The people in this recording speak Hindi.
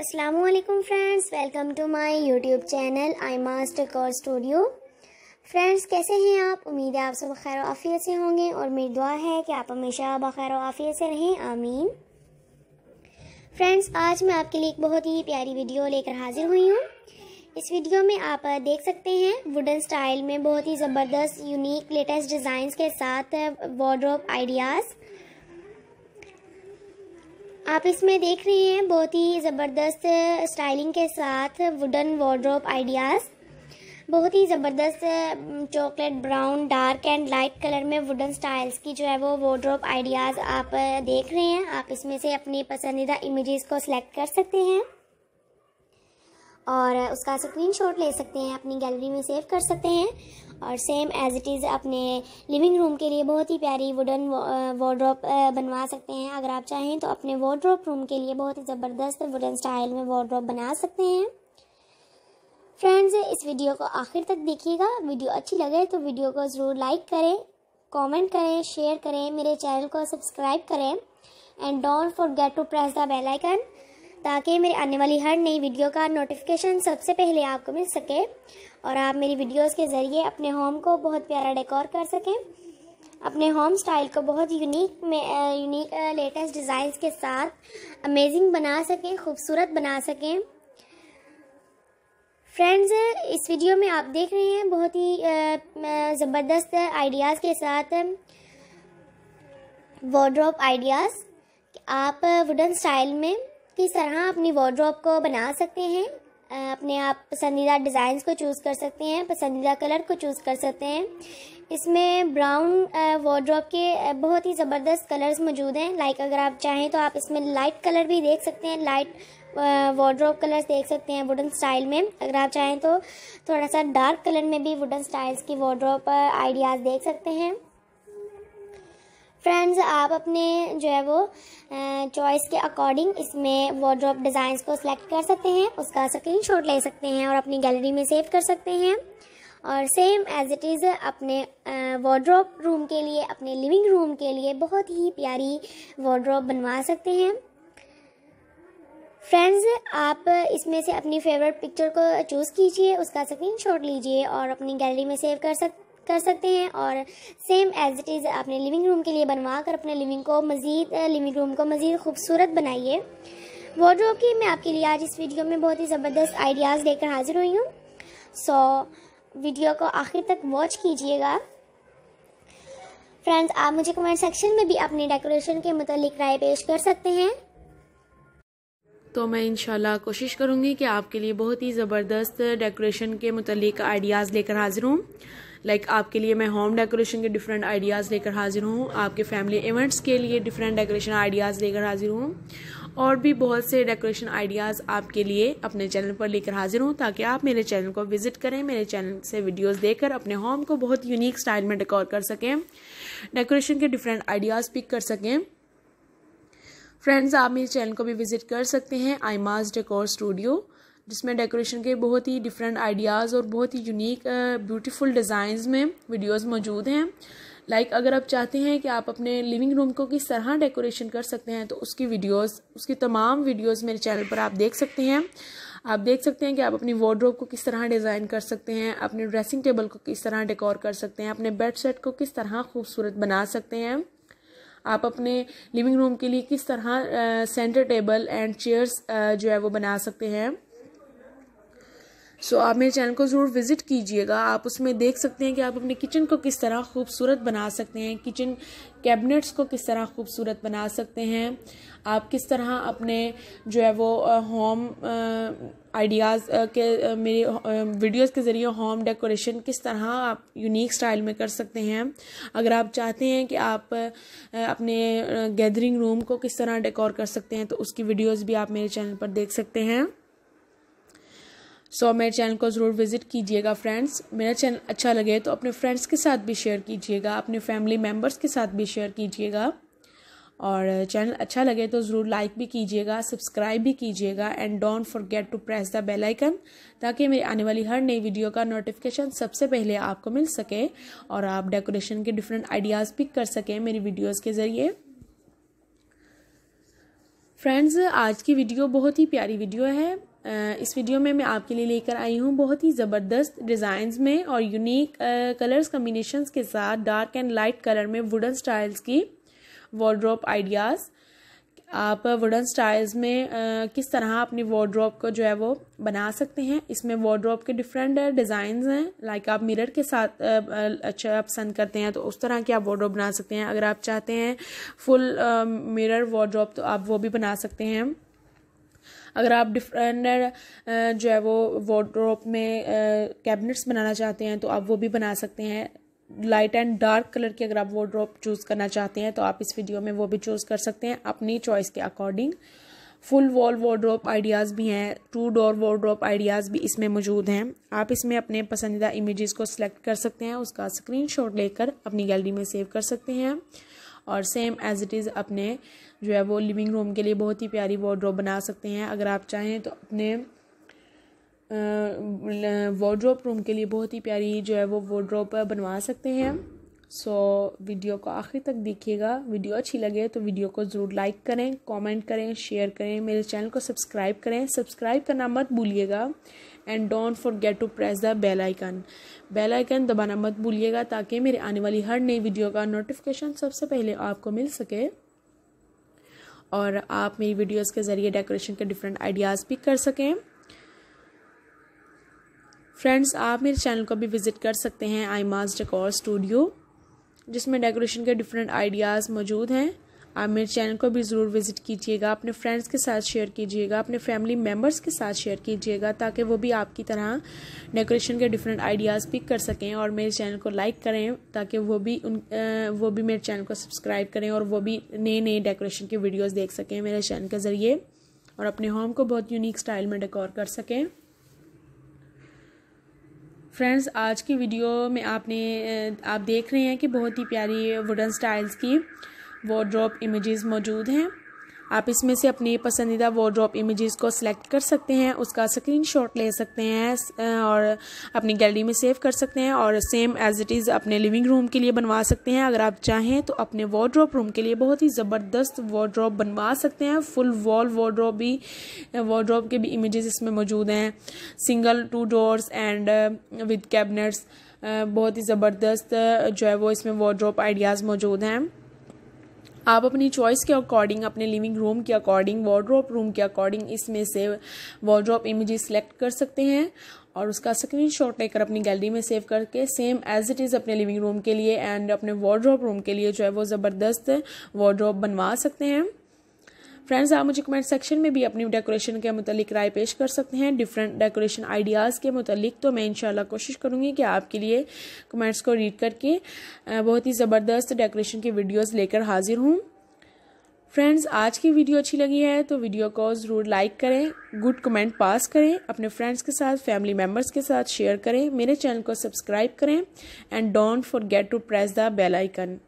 Aslam friends welcome to my YouTube channel I master कॉर स्टूडियो फ्रेंड्स कैसे हैं आप उम्मीद है आप सब बखैर आफियत से होंगे और मेरी दुआ है कि आप हमेशा बखैर आफियत से रहें आमीन फ्रेंड्स आज मैं आपके लिए एक बहुत ही प्यारी वीडियो लेकर हाजिर हुई हूँ इस वीडियो में आप देख सकते हैं वुडन स्टाइल में बहुत ही ज़बरदस्त यूनिक लेटेस्ट डिज़ाइंस के साथ वॉड्रॉप आइडियाज़ आप इसमें देख रहे हैं बहुत ही ज़बरदस्त स्टाइलिंग के साथ वुडन वॉर्ड्रॉप आइडियाज़ बहुत ही ज़बरदस्त chocolate brown dark and light colour में वुडन स्टाइल्स की जो है वो वोड्रोप आइडियाज़ आप देख रहे हैं आप इसमें से अपनी पसंदीदा इमेजेस को सिलेक्ट कर सकते हैं और उसका स्क्रीन शॉट ले सकते हैं अपनी गैलरी में सेव कर सकते हैं और सेम एज़ इट इज़ अपने लिविंग रूम के लिए बहुत ही प्यारी वुडन वॉड्रॉप uh, uh, बनवा सकते हैं अगर आप चाहें तो अपने वॉड्रॉप रूम के लिए बहुत ही ज़बरदस्त वुडन स्टाइल में वॉड्रॉप बना सकते हैं फ्रेंड्स इस वीडियो को आखिर तक देखिएगा वीडियो अच्छी लगे तो वीडियो को ज़रूर लाइक करें कॉमेंट करें शेयर करें मेरे चैनल को सब्सक्राइब करें and don't forget to press the bell icon ताकि मेरी आने वाली हर नई वीडियो का नोटिफिकेशन सबसे पहले आपको मिल सके और आप मेरी वीडियोस के ज़रिए अपने होम को बहुत प्यारा डेकोर कर सकें अपने होम स्टाइल को बहुत यूनिक में यूनिक लेटेस्ट डिज़ाइंस के साथ अमेजिंग बना सकें खूबसूरत बना सकें फ्रेंड्स इस वीडियो में आप देख रहे हैं बहुत ही ज़बरदस्त आइडियाज़ के साथ वॉड्रॉप आइडियाज़ आप वुडन स्टाइल में किस तरह अपनी वॉड्रॉप को बना सकते हैं अपने आप पसंदीदा डिज़ाइंस को चूज़ कर सकते हैं पसंदीदा कलर को चूज़ कर सकते हैं इसमें ब्राउन वार्ड्रॉप के बहुत ही ज़बरदस्त कलर्स मौजूद हैं लाइक अगर आप चाहें तो आप इसमें लाइट कलर भी देख सकते हैं लाइट वार्ड्रोब कलर्स देख सकते हैं वुडन स्टाइल में अगर आप चाहें तो थोड़ा सा डार्क कलर में भी वुडन स्टाइल्स की वॉड्रॉप आइडियाज़ देख सकते हैं फ्रेंड्स आप अपने जो है वो चॉइस के अकॉर्डिंग इसमें वॉड्रॉप डिज़ाइंस को सिलेक्ट कर सकते हैं उसका स्क्रीन शॉट ले सकते हैं और अपनी गैलरी में सेव कर सकते हैं और सेम एज इट इज़ अपने वॉड्रॉप रूम के लिए अपने लिविंग रूम के लिए बहुत ही प्यारी वॉड्रॉप बनवा सकते हैं फ्रेंड्स आप इसमें से अपनी फेवरेट पिक्चर को चूज़ कीजिए उसका स्क्रीनशॉट लीजिए और अपनी गैलरी में सेव कर सकते कर सकते हैं और सेम एज इट इज़ अपने लिविंग रूम के लिए बनवा कर अपने लिविंग को मज़ीद लिविंग रूम को मज़ीद खूबसूरत बनाइए वार्ड्रोब की मैं आपके लिए आज इस वीडियो में बहुत ही ज़बरदस्त आइडियाज़ लेकर हाजिर हुई हूँ सो वीडियो को आखिर तक वॉच कीजिएगा फ्रेंड्स आप मुझे कमेंट सेक्शन में भी अपनी डेकोरेशन के मतलब राय पेश कर सकते हैं तो मैं इनशाला कोशिश करूंगी कि आपके लिए बहुत ही ज़बरदस्त डेकोरेशन के मतलब आइडियाज़ लेकर हाजिर हूँ लाइक आपके लिए मैं होम डेकोरेशन के डिफरेंट आइडियाज़ लेकर हाजिर हूँ आपके फैमिली इवेंट्स के लिए डिफरेंट डेकोरेशन आइडियाज़ लेकर हाजिर हूँ और भी बहुत से डेकोरेशन आइडियाज़ आपके लिए अपने चैनल पर लेकर हाजिर हूँ ताकि आप मेरे चैनल को विजिट करें मेरे चैनल से वीडियोज़ देखकर अपने होम को बहुत यूनिक स्टाइल में डेकोर कर सकें डेकोरेशन के डिफरेंट आइडियाज़ पिक कर सकें फ्रेंड्स आप मेरे चैनल को भी विजिट कर सकते हैं आई मास डेकोर स्टूडियो जिसमें डेकोरेशन के बहुत ही डिफरेंट आइडियाज़ और बहुत ही यूनिक ब्यूटीफुल डिज़ाइंस में वीडियोस मौजूद हैं लाइक like, अगर आप चाहते हैं कि आप अपने लिविंग रूम को किस तरह डेकोरेशन कर सकते हैं तो उसकी वीडियोस उसकी तमाम वीडियोस मेरे चैनल पर आप देख सकते हैं आप देख सकते हैं कि आप अपनी वार्ड्रोब को किस तरह डिज़ाइन कर सकते हैं अपने ड्रेसिंग टेबल को किस तरह डेकोर कर सकते हैं अपने बेड सेट को किस तरह खूबसूरत बना सकते हैं आप अपने लिविंग रूम के लिए किस तरह सेंटर टेबल एंड चेयर्स जो है वो बना सकते हैं सो आप मेरे चैनल को ज़रूर विज़िट कीजिएगा आप उसमें देख सकते हैं कि आप अपने किचन को किस तरह खूबसूरत बना सकते हैं किचन कैबिनेट्स को किस तरह खूबसूरत बना सकते हैं आप किस तरह अपने जो है वो होम आइडियाज़ के मेरे वीडियोस के ज़रिए होम डेकोरेशन किस तरह आप यूनिक स्टाइल में कर सकते हैं अगर आप चाहते हैं कि आप अपने गैदरिंग रूम को किस तरह डेकोर कर सकते हैं तो उसकी वीडियोस भी आप मेरे चैनल पर देख सकते हैं सो so, मेरे चैनल को ज़रूर विज़िट कीजिएगा फ्रेंड्स मेरा चैनल अच्छा लगे तो अपने फ्रेंड्स के साथ भी शेयर कीजिएगा अपने फैमिली मेम्बर्स के साथ भी शेयर कीजिएगा और चैनल अच्छा लगे तो ज़रूर लाइक भी कीजिएगा सब्सक्राइब भी कीजिएगा and don't forget to press the bell icon ताकि मेरी आने वाली हर नई वीडियो का नोटिफिकेशन सबसे पहले आपको मिल सके और आप डेकोरेशन के डिफरेंट आइडियाज़ पिक कर सकें मेरी वीडियोज़ के ज़रिए फ्रेंड्स आज की वीडियो बहुत ही प्यारी वीडियो है इस वीडियो में मैं आपके लिए लेकर आई हूँ बहुत ही ज़बरदस्त डिज़ाइंस में और यूनिक कलर्स कम्बिनेशंस के साथ डार्क एंड लाइट कलर में वुडन स्टाइल्स की वॉड्रॉप आइडियाज़ आप वुडन स्टाइल्स में आ, किस तरह अपने वॉर्ड्रॉप को जो है वो बना सकते हैं इसमें वॉर्ड्रॉप के डिफरेंट डिज़ाइन हैं लाइक आप मिरर के साथ अच्छा पसंद करते हैं तो उस तरह के आप वॉर्ड्रॉप बना सकते हैं अगर आप चाहते हैं फुल मिरर वॉर्ड्रॉप तो आप वो भी बना सकते हैं अगर आप डिफरेंट जो है वो वॉड्रॉप में कैबिनेट्स बनाना चाहते हैं तो आप वो भी बना सकते हैं लाइट एंड डार्क कलर की अगर आप वार्ड्रोप चूज़ करना चाहते हैं तो आप इस वीडियो में वो भी चूज़ कर सकते हैं अपनी चॉइस के according full wall wardrobe ideas भी हैं टू डोर वार्ड्रोप आइडियाज़ भी इसमें मौजूद हैं आप इसमें अपने पसंदीदा इमेजेस को सिलेक्ट कर सकते हैं उसका स्क्रीनशॉट लेकर अपनी गैलरी में सेव कर सकते हैं और सेम एज़ इट इज़ अपने जो है वो लिविंग रूम के लिए बहुत ही प्यारी वार्ड्रोब बना सकते हैं अगर आप चाहें तो अपने वार्ड्रोब रूम के लिए बहुत ही प्यारी जो है वो वार्ड्रोब बनवा सकते हैं सो so, वीडियो को आखिर तक देखिएगा वीडियो अच्छी लगे तो वीडियो को ज़रूर लाइक करें कमेंट करें शेयर करें मेरे चैनल को सब्सक्राइब करें सब्सक्राइब करना मत भूलिएगा and don't forget to press the bell icon bell icon दबाना मत भूलिएगा ताकि मेरे आने वाली हर नई वीडियो का नोटिफिकेशन सबसे पहले आपको मिल सके और आप मेरी वीडियोस के ज़रिए डेकोरेशन के डिफरेंट आइडियाज़ भी कर सकें फ्रेंड्स आप मेरे चैनल को भी विज़िट कर सकते हैं आई माज डेकोर स्टूडियो जिसमें डेकोरेशन के डिफरेंट आइडियाज़ मौजूद हैं आप मेरे चैनल को भी ज़रूर विज़िट कीजिएगा अपने फ्रेंड्स के साथ शेयर कीजिएगा अपने फैमिली मेम्बर्स के साथ शेयर कीजिएगा ताकि वो भी आपकी तरह डेकोरेशन के डिफरेंट आइडियाज़ पिक कर सकें और मेरे चैनल को लाइक करें ताकि वो भी उन वो भी मेरे चैनल को सब्सक्राइब करें और वो भी नए नए डेकोरेशन की वीडियोज़ देख सकें मेरे चैनल के ज़रिए और अपने होम को बहुत यूनिक स्टाइल में डेकोर कर सकें फ्रेंड्स आज की वीडियो में आपने आप देख रहे हैं कि बहुत ही प्यारी वुडन स्टाइल्स की वॉड्रॉप इमेजेस मौजूद हैं आप इसमें से अपनी पसंदीदा वॉड्रॉप इमेजेस को सिलेक्ट कर सकते हैं उसका स्क्रीनशॉट ले सकते हैं और अपनी गैलरी में सेव कर सकते हैं और सेम एज इट इज़ अपने लिविंग रूम के लिए बनवा सकते हैं अगर आप चाहें तो अपने वॉड्रॉप रूम के लिए बहुत ही ज़बरदस्त वॉड्रॉप बनवा सकते हैं फुल वॉल वॉड्रॉप भी वॉड्रॉप के भी इमेजेस इसमें मौजूद हैं single two doors and with cabinets बहुत ही ज़बरदस्त जो है वो इसमें वार्ड्रॉप आइडियाज़ मौजूद हैं आप अपनी चॉइस के अकॉर्डिंग अपने लिविंग रूम के अकॉर्डिंग वार्ड्रॉप रूम के अकॉर्डिंग इसमें से वार्ड्रॉप इमेज सेलेक्ट कर सकते हैं और उसका स्क्रीन शॉट लेकर अपनी गैलरी में सेव करके सेम एज इट इज़ अपने लिविंग रूम के लिए एंड अपने वार्ड्रॉप रूम के लिए जो है वो ज़बरदस्त वार्ड्रॉप बनवा सकते हैं फ्रेंड्स आप मुझे कमेंट सेक्शन में भी अपनी डेकोरेशन के मतलब राय पेश कर सकते हैं डिफरेंट डेकोरेशन आइडियाज़ के मतलब तो मैं इन कोशिश करूँगी कि आपके लिए कमेंट्स को रीड करके बहुत ही ज़बरदस्त डेकोरेशन की वीडियोज़ लेकर हाजिर हूँ फ्रेंड्स आज की वीडियो अच्छी लगी है तो वीडियो को ज़रूर लाइक करें गुड कमेंट पास करें अपने फ्रेंड्स के साथ फैमिली मेम्बर्स के साथ शेयर करें मेरे चैनल को सब्सक्राइब करें and don't forget to press the bell icon